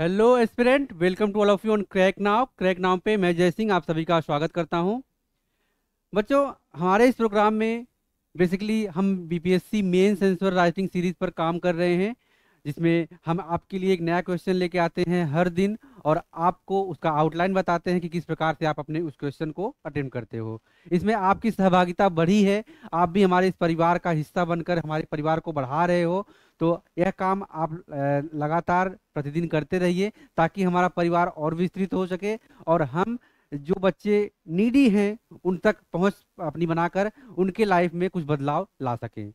hello aspirant welcome to all of you on crack now crack now पे मैं जय सिंह आप सभी का स्वागत करता हूं बच्चों हमारे इस प्रोग्राम में बेसिकली हम BPSC main answer writing series पर काम कर रहे हैं जिसमें हम आपके लिए एक नया क्वेश्चन लेके आते हैं हर दिन और आपको उसका आउटलाइन बताते हैं कि किस प्रकार से आप अपने उस क्वेश्चन को अटेंड करते हो इसमें आपकी सहभागिता बढ़ी है आप भी हमारे इस परिवार का हिस्सा बनकर हमारे परिवार को बढ़ा रहे हो तो यह काम आप लगातार प्रतिदिन करते रहिए ताकि हमारा परिवार और विस्तृत हो सके और हम जो बच्चे नीडी हैं उन तक पहुंच अपनी बनाकर उनके लाइफ में कुछ बदलाव ला सकें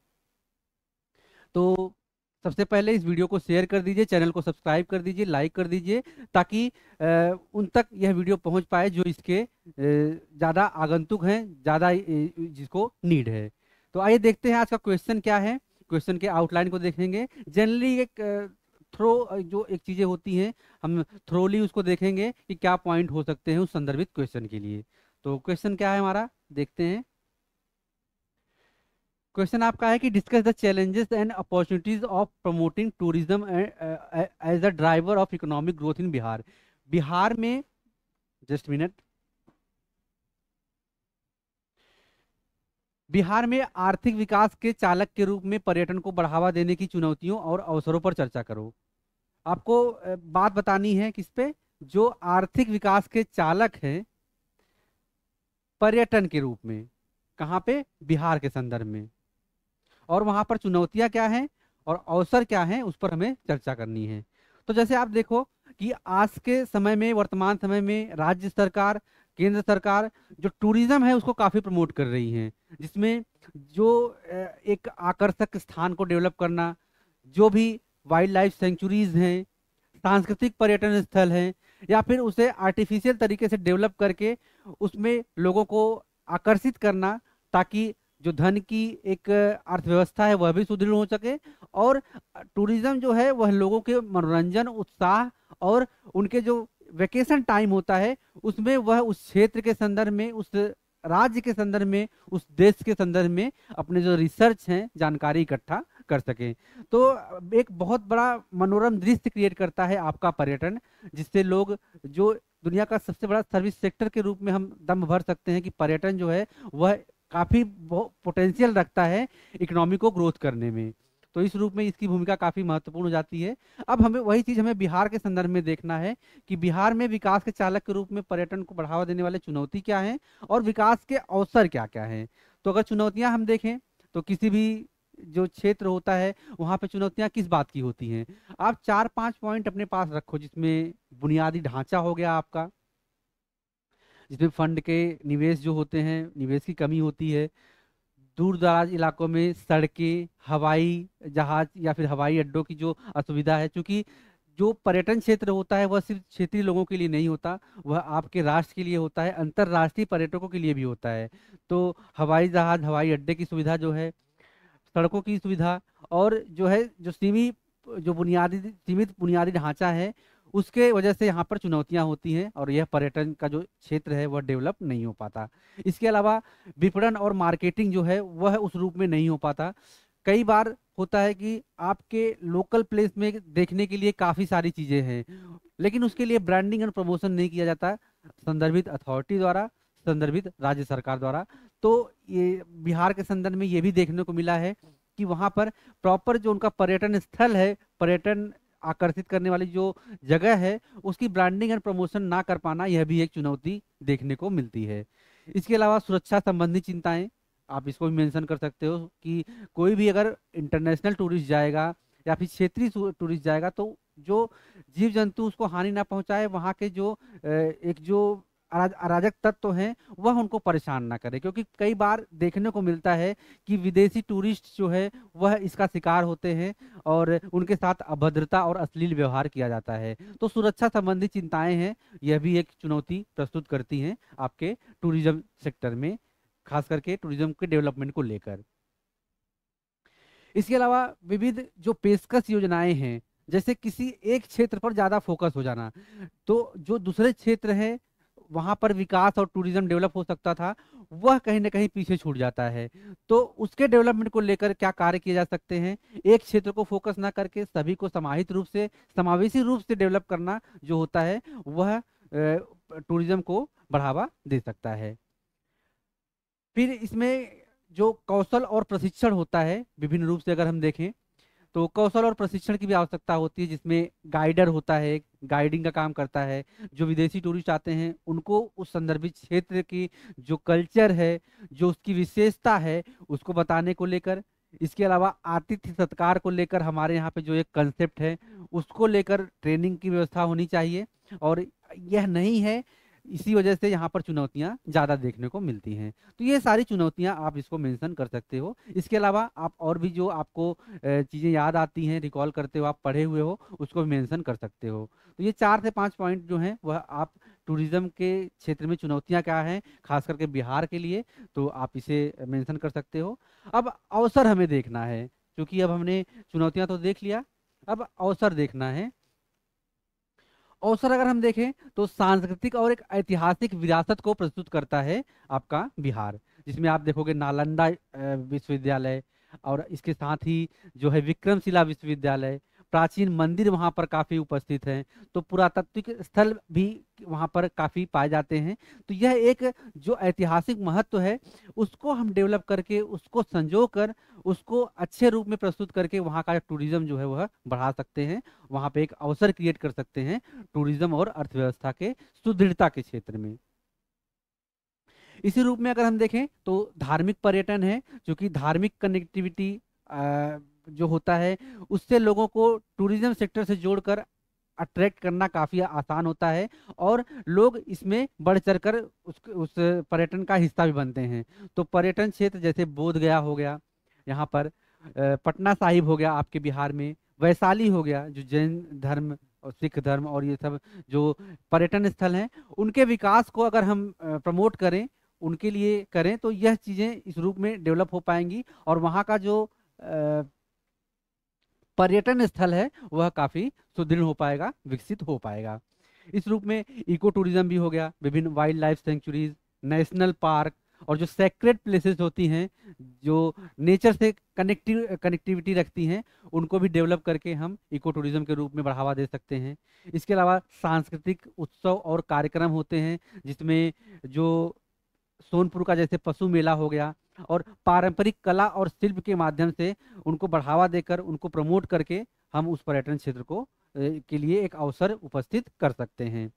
तो सबसे पहले इस वीडियो को शेयर कर दीजिए चैनल को सब्सक्राइब कर दीजिए लाइक कर दीजिए ताकि उन तक यह वीडियो पहुंच पाए जो इसके ज़्यादा आगंतुक हैं ज़्यादा जिसको नीड है तो आइए देखते हैं आज का क्वेश्चन क्या है क्वेश्चन के आउटलाइन को देखेंगे जनरली एक थ्रो जो एक चीज़ें होती हैं हम थ्रोली उसको देखेंगे कि क्या पॉइंट हो सकते हैं उस संदर्भित क्वेश्चन के लिए तो क्वेश्चन क्या है हमारा देखते हैं क्वेश्चन आपका है कि discuss the challenges and opportunities of promoting tourism as a driver of economic growth in Bihar Bihar में जस्ट मिनट बिहार में आर्थिक विकास के चालक के रूप में पर्यटन को बढ़ावा देने की चुनौतियों और अवसरों पर चर्चा करो आपको बात बतानी है किस पे जो आर्थिक विकास के चालक हैं पर्यटन के रूप में कहाँ पे बिहार के संदर्भ में और वहाँ पर चुनौतियाँ क्या हैं और अवसर क्या हैं उस पर हमें चर्चा करनी है तो जैसे आप देखो कि आज के समय में वर्तमान समय में राज्य सरकार केंद्र सरकार जो टूरिज्म है उसको काफ़ी प्रमोट कर रही है जिसमें जो एक आकर्षक स्थान को डेवलप करना जो भी वाइल्ड लाइफ सेंचुरीज हैं सांस्कृतिक पर्यटन स्थल हैं या फिर उसे आर्टिफिशियल तरीके से डेवलप करके उसमें लोगों को आकर्षित करना ताकि जो धन की एक अर्थव्यवस्था है वह भी सुदृढ़ हो सके और टूरिज्म जो है वह लोगों के मनोरंजन उत्साह और उनके जो वेकेशन टाइम होता है उसमें वह उस क्षेत्र के संदर्भ में उस राज्य के संदर्भ में उस देश के संदर्भ में अपने जो रिसर्च हैं जानकारी इकट्ठा कर सके तो एक बहुत बड़ा मनोरम दृश्य क्रिएट करता है आपका पर्यटन जिससे लोग जो दुनिया का सबसे बड़ा सर्विस सेक्टर के रूप में हम दम भर सकते हैं कि पर्यटन जो है वह काफ़ी पोटेंशियल रखता है इकोनॉमी को ग्रोथ करने में तो इस रूप में इसकी भूमिका काफ़ी महत्वपूर्ण हो जाती है अब हमें वही चीज़ हमें बिहार के संदर्भ में देखना है कि बिहार में विकास के चालक के रूप में पर्यटन को बढ़ावा देने वाले चुनौती क्या है और विकास के अवसर क्या क्या हैं तो अगर चुनौतियाँ हम देखें तो किसी भी जो क्षेत्र होता है वहाँ पे चुनौतियाँ किस बात की होती हैं आप चार पाँच पॉइंट अपने पास रखो जिसमें बुनियादी ढांचा हो गया आपका जिसमें फंड के निवेश जो होते हैं निवेश की कमी होती है दूर दराज इलाकों में सड़कें हवाई जहाज या फिर हवाई अड्डों की जो असुविधा है क्योंकि जो पर्यटन क्षेत्र होता है वह सिर्फ क्षेत्रीय लोगों के लिए नहीं होता वह आपके राष्ट्र के लिए होता है अंतर्राष्ट्रीय पर्यटकों के लिए भी होता है तो हवाई जहाज हवाई अड्डे की सुविधा जो है सड़कों की सुविधा और जो है जो सीमी जो बुनियादी सीमित बुनियादी ढांचा है उसके वजह से यहाँ पर चुनौतियाँ होती हैं और यह पर्यटन का जो क्षेत्र है वह डेवलप नहीं हो पाता इसके अलावा विपणन और मार्केटिंग जो है वह उस रूप में नहीं हो पाता कई बार होता है कि आपके लोकल प्लेस में देखने के लिए काफ़ी सारी चीज़ें हैं लेकिन उसके लिए ब्रांडिंग एंड प्रमोशन नहीं किया जाता संदर्भित अथॉरिटी द्वारा संदर्भित राज्य सरकार द्वारा तो ये बिहार के संदर्भ में ये भी देखने को मिला है कि वहाँ पर प्रॉपर जो उनका पर्यटन स्थल है पर्यटन आकर्षित करने वाली जो जगह है उसकी ब्रांडिंग एंड प्रमोशन ना कर पाना यह भी एक चुनौती देखने को मिलती है इसके अलावा सुरक्षा संबंधी चिंताएं आप इसको भी मेंशन कर सकते हो कि कोई भी अगर इंटरनेशनल टूरिस्ट जाएगा या फिर क्षेत्रीय टूरिस्ट जाएगा तो जो जीव जंतु उसको हानि ना पहुंचाए वहाँ के जो एक जो अराजक तत्व हैं वह उनको परेशान ना करे क्योंकि कई बार देखने को मिलता है कि विदेशी टूरिस्ट जो है वह इसका शिकार होते हैं और उनके साथ अभद्रता और अश्लील व्यवहार किया जाता है तो सुरक्षा संबंधी चिंताएं हैं यह भी एक चुनौती प्रस्तुत करती हैं आपके टूरिज्म सेक्टर में खास करके टूरिज्म के डेवलपमेंट को लेकर इसके अलावा विविध जो पेशकश योजनाएं हैं जैसे किसी एक क्षेत्र पर ज़्यादा फोकस हो जाना तो जो दूसरे क्षेत्र हैं वहाँ पर विकास और टूरिज्म डेवलप हो सकता था वह कहीं ना कहीं पीछे छूट जाता है तो उसके डेवलपमेंट को लेकर क्या कार्य किए जा सकते हैं एक क्षेत्र को फोकस ना करके सभी को समाहित रूप से समावेशी रूप से डेवलप करना जो होता है वह टूरिज्म को बढ़ावा दे सकता है फिर इसमें जो कौशल और प्रशिक्षण होता है विभिन्न रूप से अगर हम देखें तो कौशल और प्रशिक्षण की भी आवश्यकता होती है जिसमें गाइडर होता है गाइडिंग का काम करता है जो विदेशी टूरिस्ट आते हैं उनको उस संदर्भित क्षेत्र की जो कल्चर है जो उसकी विशेषता है उसको बताने को लेकर इसके अलावा आतिथ्य सत्कार को लेकर हमारे यहाँ पे जो एक कंसेप्ट है उसको लेकर ट्रेनिंग की व्यवस्था होनी चाहिए और यह नहीं है इसी वजह से यहाँ पर चुनौतियाँ ज़्यादा देखने को मिलती हैं तो ये सारी चुनौतियाँ आप इसको मेंशन कर सकते हो इसके अलावा आप और भी जो आपको चीज़ें याद आती हैं रिकॉल करते हो आप पढ़े हुए हो उसको मेंशन कर सकते हो तो ये चार से पाँच पॉइंट जो हैं वह आप टूरिज्म के क्षेत्र में चुनौतियाँ क्या हैं खास करके बिहार के लिए तो आप इसे मैंसन कर सकते हो अब अवसर हमें देखना है क्योंकि अब हमने चुनौतियाँ तो देख लिया अब अवसर देखना है अवसर अगर हम देखें तो सांस्कृतिक और एक ऐतिहासिक विरासत को प्रस्तुत करता है आपका बिहार जिसमें आप देखोगे नालंदा विश्वविद्यालय और इसके साथ ही जो है विक्रमशिला विश्वविद्यालय प्राचीन मंदिर वहाँ पर काफ़ी उपस्थित हैं तो पुरातत्विक स्थल भी वहाँ पर काफ़ी पाए जाते हैं तो यह एक जो ऐतिहासिक महत्व है उसको हम डेवलप करके उसको संजो कर उसको अच्छे रूप में प्रस्तुत करके वहाँ का टूरिज्म जो है वह बढ़ा सकते हैं वहाँ पे एक अवसर क्रिएट कर सकते हैं टूरिज्म और अर्थव्यवस्था के सुदृढ़ता के क्षेत्र में इसी रूप में अगर हम देखें तो धार्मिक पर्यटन है जो कि धार्मिक कनेक्टिविटी जो होता है उससे लोगों को टूरिज्म सेक्टर से जोड़कर अट्रैक्ट करना काफ़ी आसान होता है और लोग इसमें बढ़ चढ़ कर उस, उस पर्यटन का हिस्सा भी बनते हैं तो पर्यटन क्षेत्र जैसे बोध गया हो गया यहाँ पर पटना साहिब हो गया आपके बिहार में वैशाली हो गया जो जैन धर्म और सिख धर्म और ये सब जो पर्यटन स्थल हैं उनके विकास को अगर हम प्रमोट करें उनके लिए करें तो यह चीज़ें इस रूप में डेवलप हो पाएंगी और वहाँ का जो पर्यटन स्थल है वह काफी सुदृढ़ हो पाएगा विकसित हो पाएगा इस रूप में इको टूरिज्म भी हो गया विभिन्न wildlife sanctuaries national park और जो सेक्रेट प्लेसेस होती हैं जो नेचर से कनेक्टिव कनेक्टिविटी रखती हैं उनको भी डेवलप करके हम इको टूरिज्म के रूप में बढ़ावा दे सकते हैं इसके अलावा सांस्कृतिक उत्सव और कार्यक्रम होते हैं जिसमें जो सोनपुर का जैसे पशु मेला हो गया और पारंपरिक कला और शिल्प के माध्यम से उनको बढ़ावा देकर उनको प्रमोट करके हम उस पर्यटन क्षेत्र को के लिए एक अवसर उपस्थित कर सकते हैं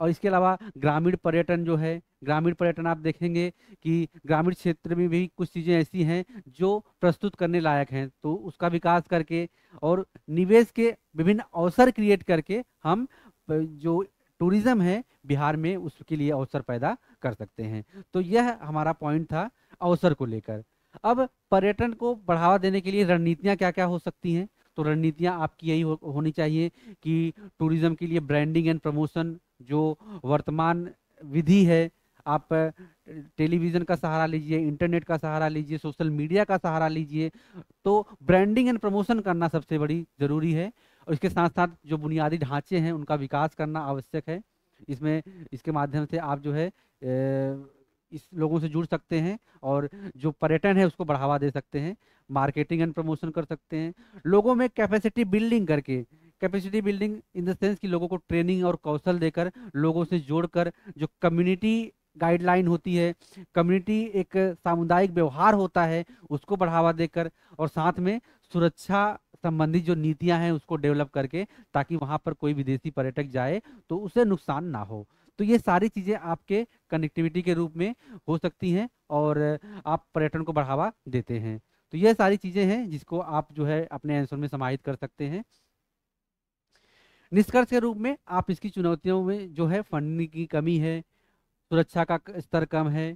और इसके अलावा ग्रामीण पर्यटन जो है ग्रामीण पर्यटन आप देखेंगे कि ग्रामीण क्षेत्र में भी कुछ चीज़ें ऐसी हैं जो प्रस्तुत करने लायक हैं तो उसका विकास करके और निवेश के विभिन्न अवसर क्रिएट करके हम जो टूरिज्म है बिहार में उसके लिए अवसर पैदा कर सकते हैं तो यह हमारा पॉइंट था अवसर को लेकर अब पर्यटन को बढ़ावा देने के लिए रणनीतियाँ क्या क्या हो सकती हैं तो रणनीतियाँ आपकी यही हो, होनी चाहिए कि टूरिज्म के लिए ब्रांडिंग एंड प्रमोशन जो वर्तमान विधि है आप टेलीविज़न का सहारा लीजिए इंटरनेट का सहारा लीजिए सोशल मीडिया का सहारा लीजिए तो ब्रांडिंग एंड प्रमोशन करना सबसे बड़ी ज़रूरी है और इसके साथ साथ जो बुनियादी ढांचे हैं उनका विकास करना आवश्यक है इसमें इसके माध्यम से आप जो है इस लोगों से जुड़ सकते हैं और जो पर्यटन है उसको बढ़ावा दे सकते हैं मार्केटिंग एंड प्रमोशन कर सकते हैं लोगों में कैपेसिटी बिल्डिंग करके capacity building in the sense कि लोगों को ट्रेनिंग और कौशल देकर लोगों से जोड़कर जो कम्युनिटी गाइडलाइन होती है कम्युनिटी एक सामुदायिक व्यवहार होता है उसको बढ़ावा देकर और साथ में सुरक्षा संबंधित जो नीतियां हैं उसको डेवलप करके ताकि वहां पर कोई विदेशी पर्यटक जाए तो उसे नुकसान ना हो तो ये सारी चीज़ें आपके कनेक्टिविटी के रूप में हो सकती हैं और आप पर्यटन को बढ़ावा देते हैं तो ये सारी चीज़ें हैं जिसको आप जो है अपने आंसर में समाहित कर सकते हैं निष्कर्ष के रूप में आप इसकी चुनौतियों में जो है फंडिंग की कमी है सुरक्षा का स्तर कम है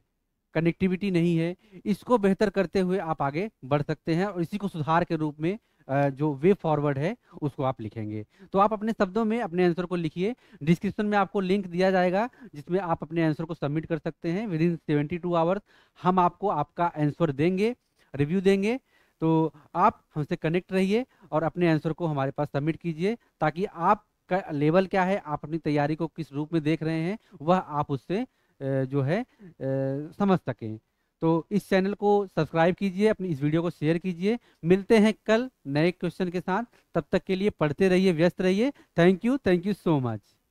कनेक्टिविटी नहीं है इसको बेहतर करते हुए आप आगे बढ़ सकते हैं और इसी को सुधार के रूप में जो वे फॉरवर्ड है उसको आप लिखेंगे तो आप अपने शब्दों में अपने आंसर को लिखिए डिस्क्रिप्शन में आपको लिंक दिया जाएगा जिसमें आप अपने आंसर को सबमिट कर सकते हैं within seventy two hours हम आपको आपका आंसर देंगे रिव्यू देंगे तो आप हमसे कनेक्ट रहिए और अपने आंसर को हमारे पास सबमिट कीजिए ताकि आप लेवल क्या है आप अपनी तैयारी को किस रूप में देख रहे हैं वह आप उससे जो है समझ सकें तो इस चैनल को सब्सक्राइब कीजिए अपनी इस वीडियो को शेयर कीजिए मिलते हैं कल नए क्वेश्चन के साथ तब तक के लिए पढ़ते रहिए व्यस्त रहिए thank you thank you so much